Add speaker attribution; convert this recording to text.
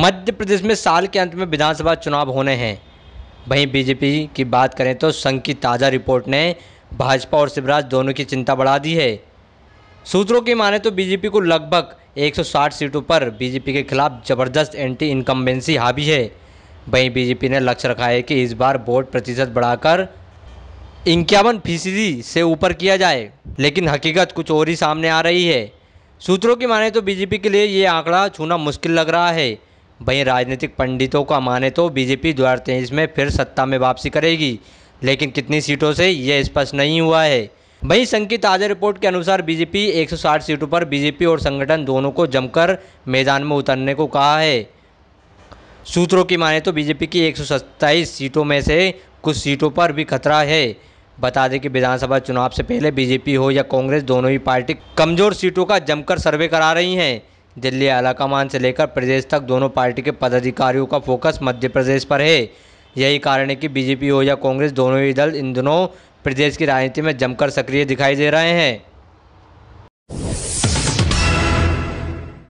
Speaker 1: मध्य प्रदेश में साल के अंत में विधानसभा चुनाव होने हैं वहीं बीजेपी की बात करें तो संघ की ताज़ा रिपोर्ट ने भाजपा और शिवराज दोनों की चिंता बढ़ा दी है सूत्रों की माने तो बीजेपी को लगभग 160 सीटों पर बीजेपी के खिलाफ जबरदस्त एंटी इनकम्बेंसी हावी है वहीं बीजेपी ने लक्ष्य रखा है कि इस बार वोट प्रतिशत बढ़ाकर इक्यावन फीसदी से ऊपर किया जाए लेकिन हकीकत कुछ और ही सामने आ रही है सूत्रों की माने तो बीजेपी के लिए ये आंकड़ा छूना मुश्किल लग रहा है वहीं राजनीतिक पंडितों का माने तो बीजेपी दो में फिर सत्ता में वापसी करेगी लेकिन कितनी सीटों से यह स्पष्ट नहीं हुआ है वहीं संघ की ताज़ा रिपोर्ट के अनुसार बीजेपी 160 सीटों पर बीजेपी और संगठन दोनों को जमकर मैदान में उतरने को कहा है सूत्रों की माने तो बीजेपी की एक सीटों में से कुछ सीटों पर भी खतरा है बता दें कि विधानसभा चुनाव से पहले बीजेपी हो या कांग्रेस दोनों ही पार्टी कमजोर सीटों का जमकर सर्वे करा रही हैं दिल्ली आलाकमान से लेकर प्रदेश तक दोनों पार्टी के पदाधिकारियों का फोकस मध्य प्रदेश पर है यही कारण है कि बीजेपी हो या कांग्रेस दोनों ही दल इन दिनों प्रदेश की राजनीति में जमकर सक्रिय दिखाई दे रहे हैं